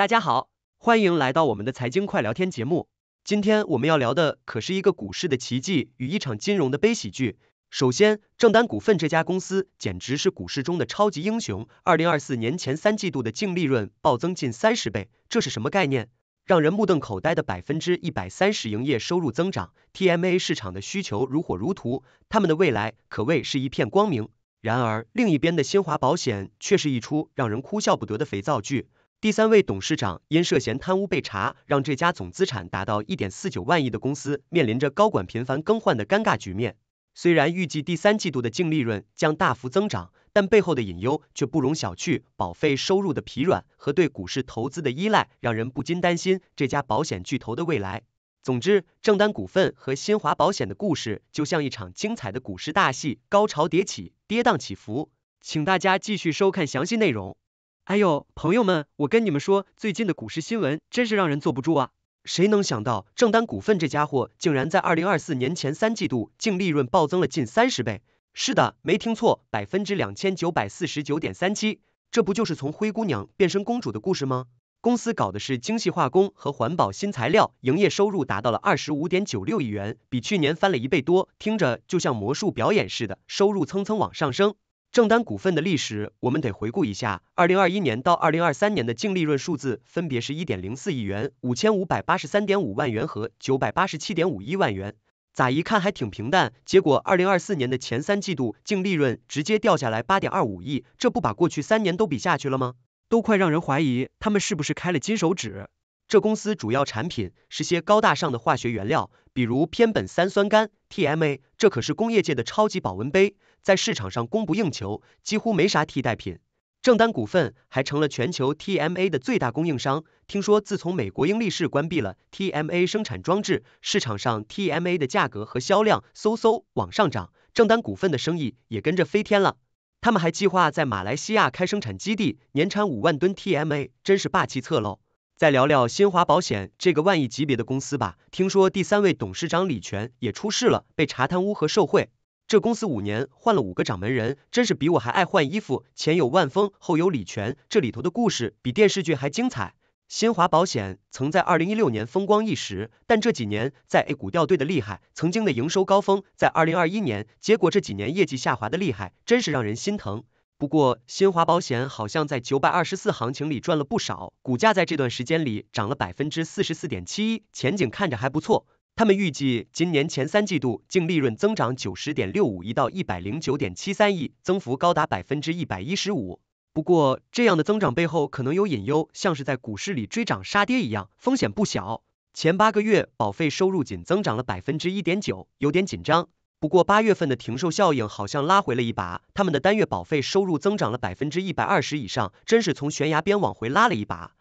大家好，欢迎来到我们的财经快聊天节目。今天我们要聊的可是一个股市的奇迹与一场金融的悲喜剧。首先，正丹股份这家公司简直是股市中的超级英雄。二零二四年前三季度的净利润暴增近三十倍，这是什么概念？让人目瞪口呆的百分之一百三十营业收入增长，TMA 市场的需求如火如荼，他们的未来可谓是一片光明。然而，另一边的新华保险却是一出让人哭笑不得的肥皂剧。第三位董事长因涉嫌贪污被查，让这家总资产达到一点四九万亿的公司面临着高管频繁更换的尴尬局面。虽然预计第三季度的净利润将大幅增长，但背后的隐忧却不容小觑：保费收入的疲软和对股市投资的依赖，让人不禁担心这家保险巨头的未来。总之，正丹股份和新华保险的故事就像一场精彩的股市大戏，高潮迭起，跌宕起伏。请大家继续收看详细内容。哎呦，朋友们，我跟你们说，最近的股市新闻真是让人坐不住啊！谁能想到正丹股份这家伙竟然在二零二四年前三季度净利润暴增了近三十倍？是的，没听错，百分之两千九百四十九点三七，这不就是从灰姑娘变身公主的故事吗？公司搞的是精细化工和环保新材料，营业收入达到了二十五点九六亿元，比去年翻了一倍多，听着就像魔术表演似的，收入蹭蹭往上升。正丹股份的历史，我们得回顾一下。二零二一年到二零二三年的净利润数字分别是一点零四亿元、五千五百八十三点五万元和九百八十七点五一万元，咋一看还挺平淡。结果二零二四年的前三季度净利润直接掉下来八点二五亿，这不把过去三年都比下去了吗？都快让人怀疑他们是不是开了金手指。这公司主要产品是些高大上的化学原料，比如偏苯三酸苷 t m a 这可是工业界的超级保温杯。在市场上供不应求，几乎没啥替代品。正丹股份还成了全球 TMA 的最大供应商。听说自从美国英力士关闭了 TMA 生产装置，市场上 TMA 的价格和销量嗖嗖往上涨，正丹股份的生意也跟着飞天了。他们还计划在马来西亚开生产基地，年产五万吨 TMA，真是霸气侧漏。再聊聊新华保险这个万亿级别的公司吧。听说第三位董事长李泉也出事了，被查贪污和受贿。这公司五年换了五个掌门人，真是比我还爱换衣服。前有万峰，后有李全，这里头的故事比电视剧还精彩。新华保险曾在二零一六年风光一时，但这几年在 A 股掉队的厉害。曾经的营收高峰在二零二一年，结果这几年业绩下滑的厉害，真是让人心疼。不过新华保险好像在九百二十四行情里赚了不少，股价在这段时间里涨了百分之四十四点七一，前景看着还不错。他们预计今年前三季度净利润增长九十点六五亿到一百零九点七三亿，增幅高达百分之一百一十五。不过，这样的增长背后可能有隐忧，像是在股市里追涨杀跌一样，风险不小。前八个月保费收入仅增长了百分之一点九，有点紧张。不过八月份的停售效应好像拉回了一把，他们的单月保费收入增长了百分之一百二十以上，真是从悬崖边往回拉了一把。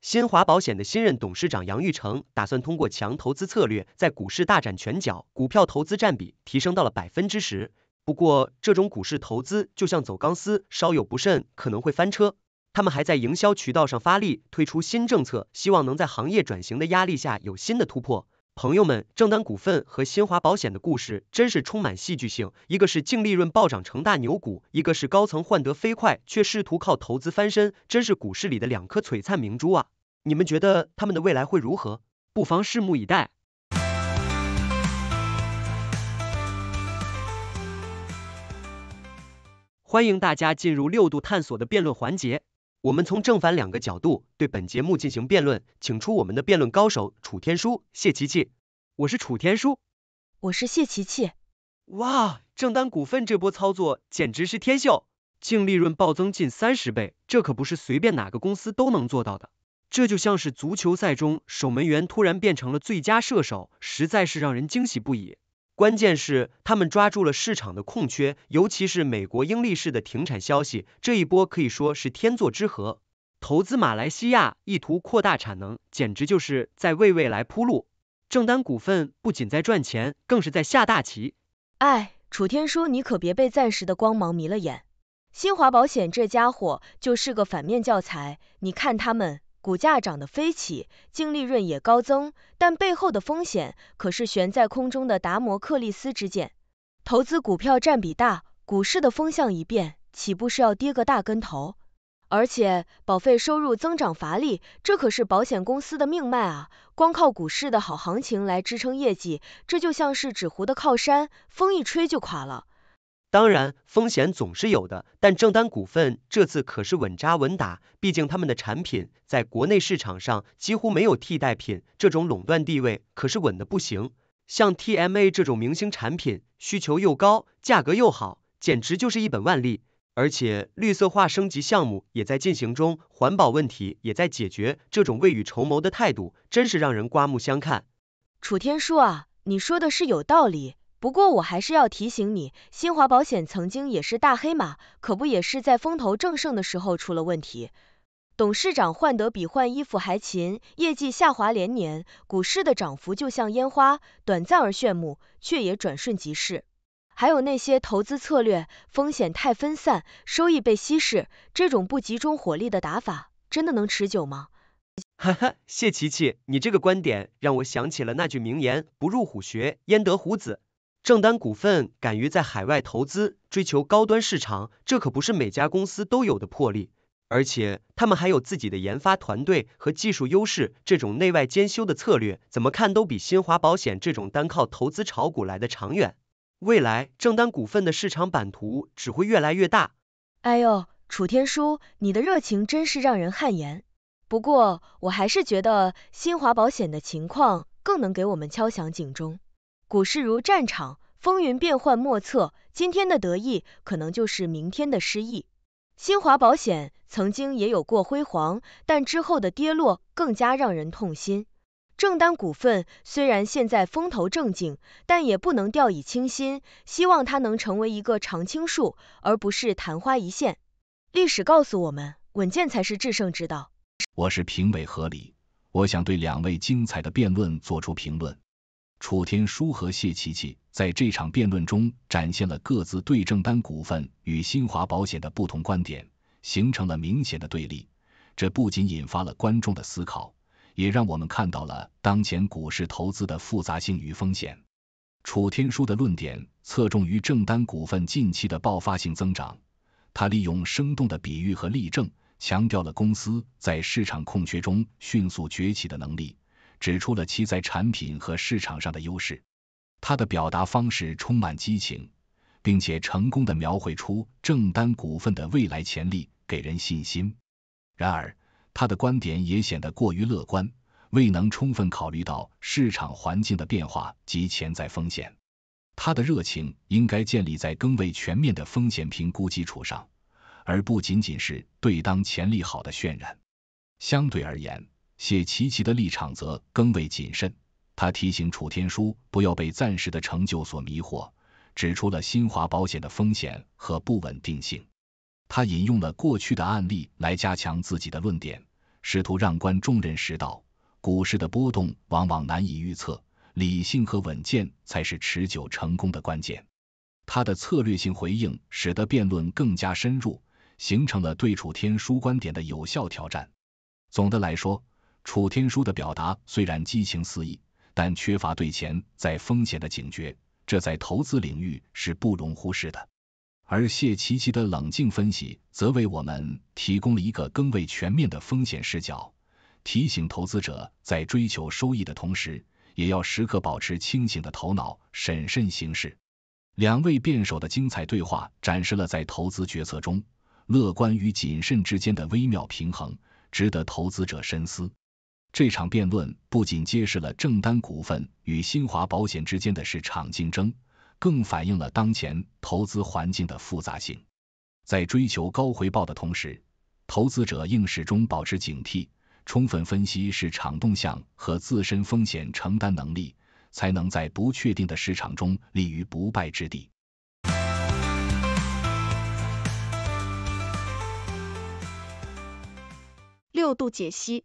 新华保险的新任董事长杨玉成打算通过强投资策略在股市大展拳脚，股票投资占比提升到了百分之十。不过，这种股市投资就像走钢丝，稍有不慎可能会翻车。他们还在营销渠道上发力，推出新政策，希望能在行业转型的压力下有新的突破。朋友们，正丹股份和新华保险的故事真是充满戏剧性。一个是净利润暴涨成大牛股，一个是高层换得飞快却试图靠投资翻身，真是股市里的两颗璀璨明珠啊！你们觉得他们的未来会如何？不妨拭目以待。欢迎大家进入六度探索的辩论环节。我们从正反两个角度对本节目进行辩论，请出我们的辩论高手楚天舒、谢琪琪。我是楚天舒，我是谢琪琪。哇，正丹股份这波操作简直是天秀，净利润暴增近三十倍，这可不是随便哪个公司都能做到的。这就像是足球赛中守门员突然变成了最佳射手，实在是让人惊喜不已。关键是他们抓住了市场的空缺，尤其是美国英力士的停产消息，这一波可以说是天作之合。投资马来西亚意图扩大产能，简直就是在为未来铺路。正丹股份不仅在赚钱，更是在下大棋。哎，楚天舒，你可别被暂时的光芒迷了眼。新华保险这家伙就是个反面教材，你看他们。股价涨得飞起，净利润也高增，但背后的风险可是悬在空中的达摩克利斯之剑。投资股票占比大，股市的风向一变，岂不是要跌个大跟头？而且保费收入增长乏力，这可是保险公司的命脉啊！光靠股市的好行情来支撑业绩，这就像是纸糊的靠山，风一吹就垮了。当然，风险总是有的，但正丹股份这次可是稳扎稳打。毕竟他们的产品在国内市场上几乎没有替代品，这种垄断地位可是稳的不行。像 TMA 这种明星产品，需求又高，价格又好，简直就是一本万利。而且绿色化升级项目也在进行中，环保问题也在解决，这种未雨绸缪的态度真是让人刮目相看。楚天舒啊，你说的是有道理。不过我还是要提醒你，新华保险曾经也是大黑马，可不也是在风头正盛的时候出了问题。董事长换得比换衣服还勤，业绩下滑连年，股市的涨幅就像烟花，短暂而炫目，却也转瞬即逝。还有那些投资策略，风险太分散，收益被稀释，这种不集中火力的打法，真的能持久吗？哈哈，谢琪琪，你这个观点让我想起了那句名言，不入虎穴，焉得虎子。正丹股份敢于在海外投资，追求高端市场，这可不是每家公司都有的魄力。而且他们还有自己的研发团队和技术优势，这种内外兼修的策略，怎么看都比新华保险这种单靠投资炒股来的长远。未来正丹股份的市场版图只会越来越大。哎呦，楚天舒，你的热情真是让人汗颜。不过我还是觉得新华保险的情况更能给我们敲响警钟。股市如战场，风云变幻莫测。今天的得意，可能就是明天的失意。新华保险曾经也有过辉煌，但之后的跌落更加让人痛心。正丹股份虽然现在风头正劲，但也不能掉以轻心。希望它能成为一个常青树，而不是昙花一现。历史告诉我们，稳健才是制胜之道。我是评委何理，我想对两位精彩的辩论做出评论。楚天舒和谢琪琪在这场辩论中展现了各自对正丹股份与新华保险的不同观点，形成了明显的对立。这不仅引发了观众的思考，也让我们看到了当前股市投资的复杂性与风险。楚天舒的论点侧重于正丹股份近期的爆发性增长，他利用生动的比喻和例证，强调了公司在市场空缺中迅速崛起的能力。指出了其在产品和市场上的优势，他的表达方式充满激情，并且成功的描绘出正丹股份的未来潜力，给人信心。然而，他的观点也显得过于乐观，未能充分考虑到市场环境的变化及潜在风险。他的热情应该建立在更为全面的风险评估基础上，而不仅仅是对当前利好的渲染。相对而言，谢琪琪的立场则更为谨慎，他提醒楚天舒不要被暂时的成就所迷惑，指出了新华保险的风险和不稳定性。他引用了过去的案例来加强自己的论点，试图让观众认识到股市的波动往往难以预测，理性和稳健才是持久成功的关键。他的策略性回应使得辩论更加深入，形成了对楚天舒观点的有效挑战。总的来说。楚天舒的表达虽然激情四溢，但缺乏对钱在风险的警觉，这在投资领域是不容忽视的。而谢琪琪的冷静分析，则为我们提供了一个更为全面的风险视角，提醒投资者在追求收益的同时，也要时刻保持清醒的头脑，审慎行事。两位辩手的精彩对话，展示了在投资决策中，乐观与谨慎之间的微妙平衡，值得投资者深思。这场辩论不仅揭示了正丹股份与新华保险之间的市场竞争，更反映了当前投资环境的复杂性。在追求高回报的同时，投资者应始终保持警惕，充分分析市场动向和自身风险承担能力，才能在不确定的市场中立于不败之地。六度解析。